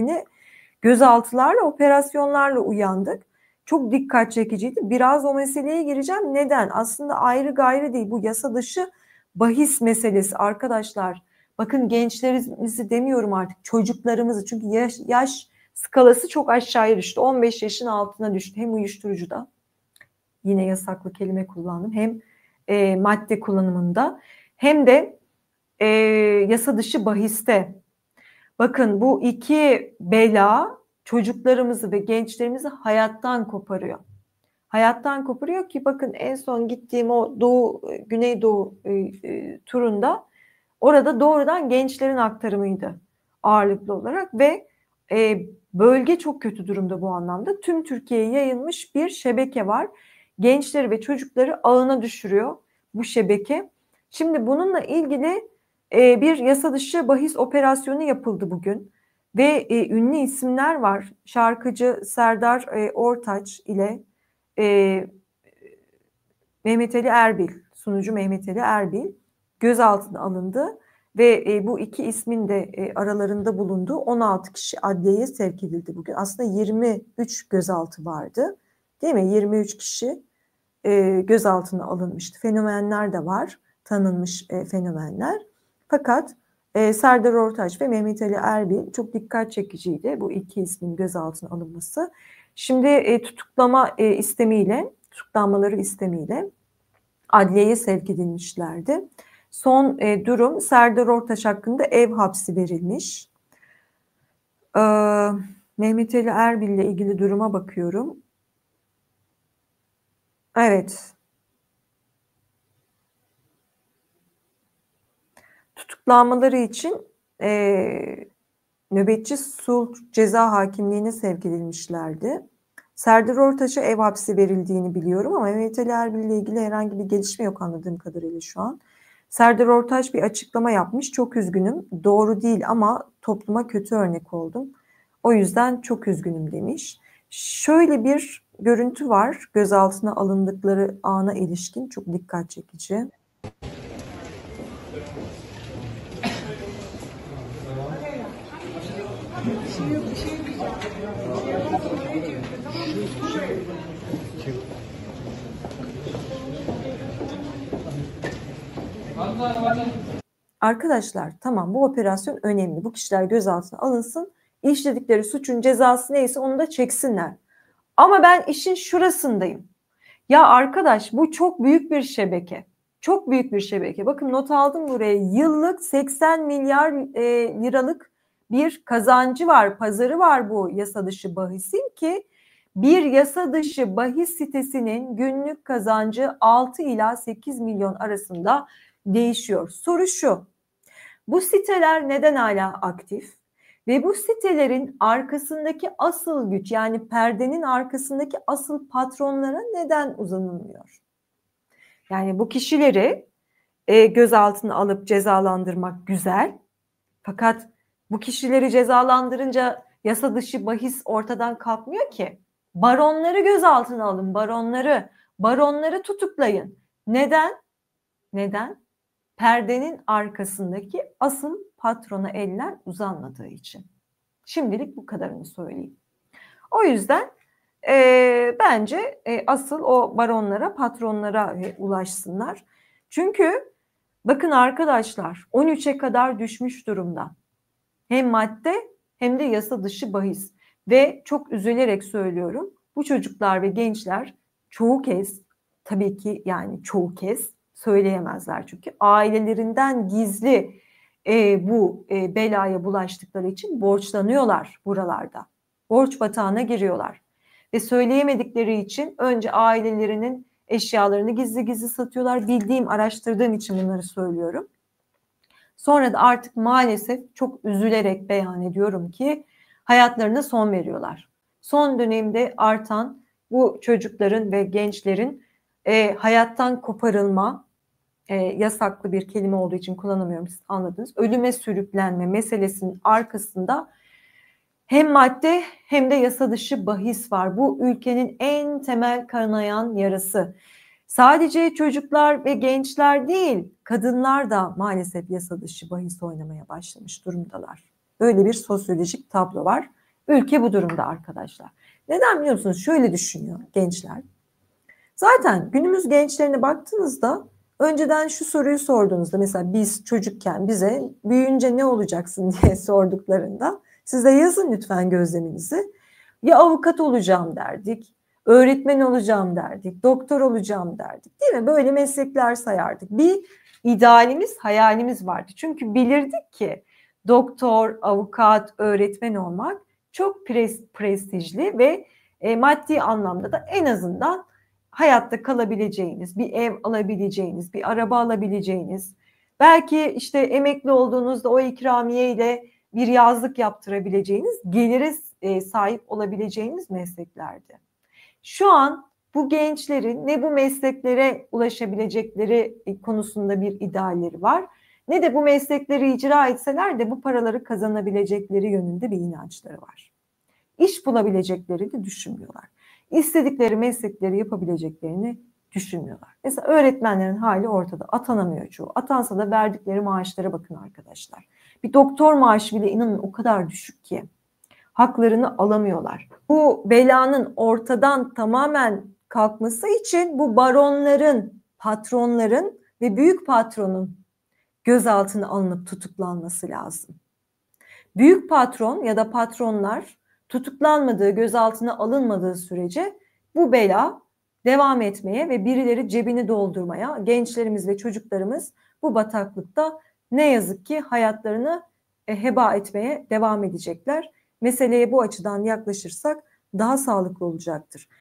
güne gözaltılarla, operasyonlarla uyandık. Çok dikkat çekiciydi. Biraz o meseleye gireceğim. Neden? Aslında ayrı gayrı değil. Bu yasa dışı bahis meselesi arkadaşlar. Bakın gençlerimizi demiyorum artık çocuklarımızı çünkü yaş, yaş skalası çok aşağıya düştü. 15 yaşın altına düştü. Hem uyuşturucuda yine yasaklı kelime kullandım. Hem e, madde kullanımında hem de e, yasa dışı bahiste Bakın bu iki bela çocuklarımızı ve gençlerimizi hayattan koparıyor. Hayattan koparıyor ki bakın en son gittiğim o Doğu Güneydoğu e, e, turunda orada doğrudan gençlerin aktarımıydı ağırlıklı olarak ve e, bölge çok kötü durumda bu anlamda. Tüm Türkiye'ye yayılmış bir şebeke var. Gençleri ve çocukları ağına düşürüyor bu şebeke. Şimdi bununla ilgili ee, bir yasa dışı bahis operasyonu yapıldı bugün. Ve e, ünlü isimler var. Şarkıcı Serdar e, Ortaç ile e, Mehmet Ali Erbil, sunucu Mehmet Ali Erbil gözaltına alındı. Ve e, bu iki ismin de e, aralarında bulunduğu 16 kişi adliyeye sevk edildi bugün. Aslında 23 gözaltı vardı. Değil mi? 23 kişi e, gözaltına alınmıştı. Fenomenler de var, tanınmış e, fenomenler. Fakat e, Serdar Ortaç ve Mehmet Ali Erbil çok dikkat çekiciydi bu iki ismin gözaltına alınması. Şimdi e, tutuklama e, istemiyle, tutuklanmaları istemiyle adliyeye sevk edilmişlerdi. Son e, durum Serdar Ortaç hakkında ev hapsi verilmiş. E, Mehmet Ali Erbil ile ilgili duruma bakıyorum. Evet, tutuklanmaları için e, nöbetçi sulh ceza hakimliğine sevk edilmişlerdi. Serdar Ortaç'a ev hapsi verildiğini biliyorum ama Mehmet Ali Erbil ile ilgili herhangi bir gelişme yok anladığım kadarıyla şu an. Serdar Ortaç bir açıklama yapmış. Çok üzgünüm. Doğru değil ama topluma kötü örnek oldum. O yüzden çok üzgünüm demiş. Şöyle bir görüntü var gözaltına alındıkları ana ilişkin çok dikkat çekici. Arkadaşlar tamam bu operasyon önemli. Bu kişiler gözaltına alınsın. İşledikleri suçun cezası neyse onu da çeksinler. Ama ben işin şurasındayım. Ya arkadaş bu çok büyük bir şebeke. Çok büyük bir şebeke. Bakın not aldım buraya. Yıllık 80 milyar e, liralık bir kazancı var, pazarı var bu yasa dışı bahisin ki bir yasa dışı bahis sitesinin günlük kazancı 6 ila 8 milyon arasında değişiyor. Soru şu. Bu siteler neden hala aktif? Ve bu sitelerin arkasındaki asıl güç yani perdenin arkasındaki asıl patronlara neden uzanılmıyor? Yani bu kişileri e, gözaltına alıp cezalandırmak güzel. Fakat bu kişileri cezalandırınca yasa dışı bahis ortadan kalkmıyor ki. Baronları gözaltına alın, baronları. Baronları tutuklayın. Neden? Neden? Perdenin arkasındaki asıl patrona eller uzanmadığı için. Şimdilik bu kadarını söyleyeyim. O yüzden e, bence e, asıl o baronlara, patronlara e, ulaşsınlar. Çünkü bakın arkadaşlar 13'e kadar düşmüş durumda. Hem madde hem de yasa dışı bahis. Ve çok üzülerek söylüyorum bu çocuklar ve gençler çoğu kez tabii ki yani çoğu kez söyleyemezler çünkü ailelerinden gizli e, bu e, belaya bulaştıkları için borçlanıyorlar buralarda. Borç batağına giriyorlar ve söyleyemedikleri için önce ailelerinin eşyalarını gizli gizli satıyorlar. Bildiğim, araştırdığım için bunları söylüyorum. Sonra da artık maalesef çok üzülerek beyan ediyorum ki hayatlarına son veriyorlar. Son dönemde artan bu çocukların ve gençlerin e, hayattan koparılma, e, yasaklı bir kelime olduğu için kullanamıyorum siz anladınız. Ölüme sürüklenme meselesinin arkasında hem madde hem de yasa dışı bahis var. Bu ülkenin en temel kanayan yarası. Sadece çocuklar ve gençler değil, kadınlar da maalesef yasa dışı bahis oynamaya başlamış durumdalar. Böyle bir sosyolojik tablo var. Ülke bu durumda arkadaşlar. Neden biliyor musunuz? Şöyle düşünüyor gençler. Zaten günümüz gençlerine baktığınızda önceden şu soruyu sorduğunuzda mesela biz çocukken bize büyüyünce ne olacaksın diye sorduklarında siz de yazın lütfen gözleminizi. Ya avukat olacağım derdik öğretmen olacağım derdik, doktor olacağım derdik değil mi? Böyle meslekler sayardık. Bir idealimiz, hayalimiz vardı. Çünkü bilirdik ki doktor, avukat, öğretmen olmak çok pres, prestijli ve e, maddi anlamda da en azından hayatta kalabileceğiniz, bir ev alabileceğiniz, bir araba alabileceğiniz, belki işte emekli olduğunuzda o ikramiye ile bir yazlık yaptırabileceğiniz, gelire e, sahip olabileceğiniz mesleklerdi. Şu an bu gençlerin ne bu mesleklere ulaşabilecekleri e, konusunda bir idealleri var ne de bu meslekleri icra etseler de bu paraları kazanabilecekleri yönünde bir inançları var. İş bulabilecekleri de düşünmüyorlar. İstedikleri meslekleri yapabileceklerini düşünmüyorlar. Mesela öğretmenlerin hali ortada. Atanamıyor çoğu. Atansa da verdikleri maaşlara bakın arkadaşlar. Bir doktor maaşı bile inanın o kadar düşük ki haklarını alamıyorlar. Bu belanın ortadan tamamen kalkması için bu baronların, patronların ve büyük patronun gözaltına alınıp tutuklanması lazım. Büyük patron ya da patronlar tutuklanmadığı, gözaltına alınmadığı sürece bu bela devam etmeye ve birileri cebini doldurmaya, gençlerimiz ve çocuklarımız bu bataklıkta ne yazık ki hayatlarını e, heba etmeye devam edecekler meseleye bu açıdan yaklaşırsak daha sağlıklı olacaktır.